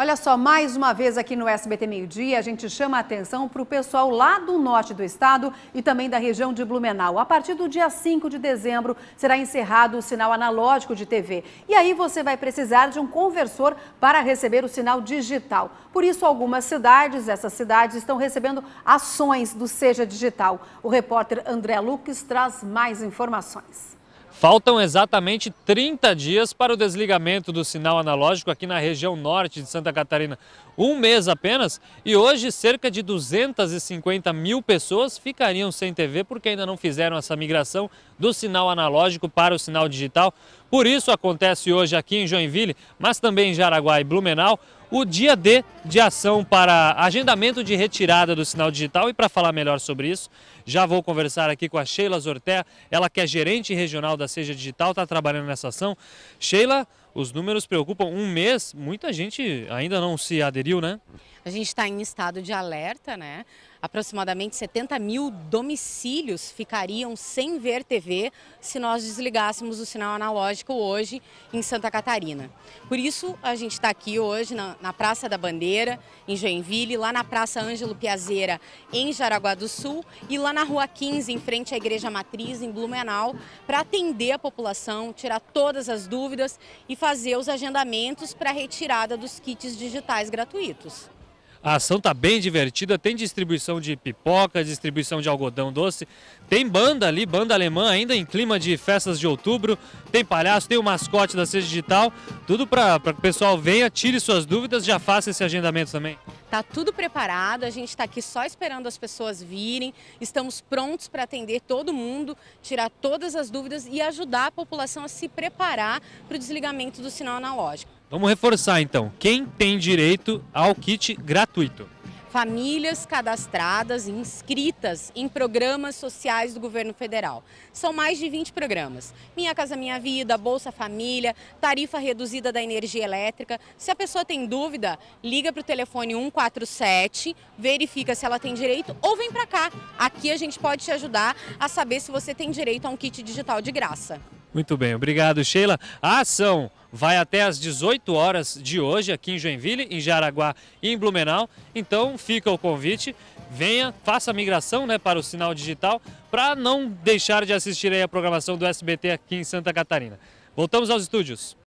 Olha só, mais uma vez aqui no SBT Meio Dia, a gente chama a atenção para o pessoal lá do norte do estado e também da região de Blumenau. A partir do dia 5 de dezembro será encerrado o sinal analógico de TV. E aí você vai precisar de um conversor para receber o sinal digital. Por isso, algumas cidades, essas cidades, estão recebendo ações do Seja Digital. O repórter André Lucas traz mais informações. Faltam exatamente 30 dias para o desligamento do sinal analógico aqui na região norte de Santa Catarina. Um mês apenas e hoje cerca de 250 mil pessoas ficariam sem TV porque ainda não fizeram essa migração do sinal analógico para o sinal digital. Por isso acontece hoje aqui em Joinville, mas também em Jaraguá e Blumenau, o dia D de ação para agendamento de retirada do sinal digital. E para falar melhor sobre isso, já vou conversar aqui com a Sheila Zorté, ela que é gerente regional da Seja Digital, está trabalhando nessa ação. Sheila, os números preocupam. Um mês, muita gente ainda não se aderiu, né? A gente está em estado de alerta, né? Aproximadamente 70 mil domicílios ficariam sem ver TV se nós desligássemos o sinal analógico hoje em Santa Catarina. Por isso, a gente está aqui hoje na, na, Praça da Bandeira, em Joinville, lá na Praça Ângelo Piazeira, em Jaraguá do Sul, e lá na Rua 15, em frente à Igreja Matriz, em Blumenau, para atender a população, tirar todas as dúvidas e fazer os agendamentos para a retirada dos kits digitais gratuitos. A ação tá bem divertida, tem distribuição de pipoca, distribuição de algodão doce, tem banda ali, banda alemã ainda em clima de festas de outubro, tem palhaço, tem o mascote da Cidade Digital, tudo para que o pessoal venha, tire suas dúvidas, já faça esse agendamento também. Tá tudo preparado, a gente está aqui só esperando as pessoas virem. Estamos prontos para atender todo mundo, tirar todas as dúvidas e ajudar a população a se preparar para o desligamento do sinal analógico. Vamos reforçar então, quem tem direito ao kit gratuito? famílias cadastradas e inscritas em programas sociais do governo federal. São mais de 20 programas. Minha Casa Minha Vida, Bolsa Família, tarifa reduzida da energia elétrica. Se a pessoa tem dúvida, liga para o telefone 147, verifica se ela tem direito ou vem para cá. Aqui a gente pode te ajudar a saber se você tem direito a um kit digital de graça. Muito bem, obrigado, Sheila. A ação vai até às 18 horas de hoje aqui em Joinville, em Jaraguá e em Blumenau. Então fica o convite, venha, faça a migração né, para o sinal digital para não deixar de assistir a programação do SBT aqui em Santa Catarina. Voltamos aos estúdios.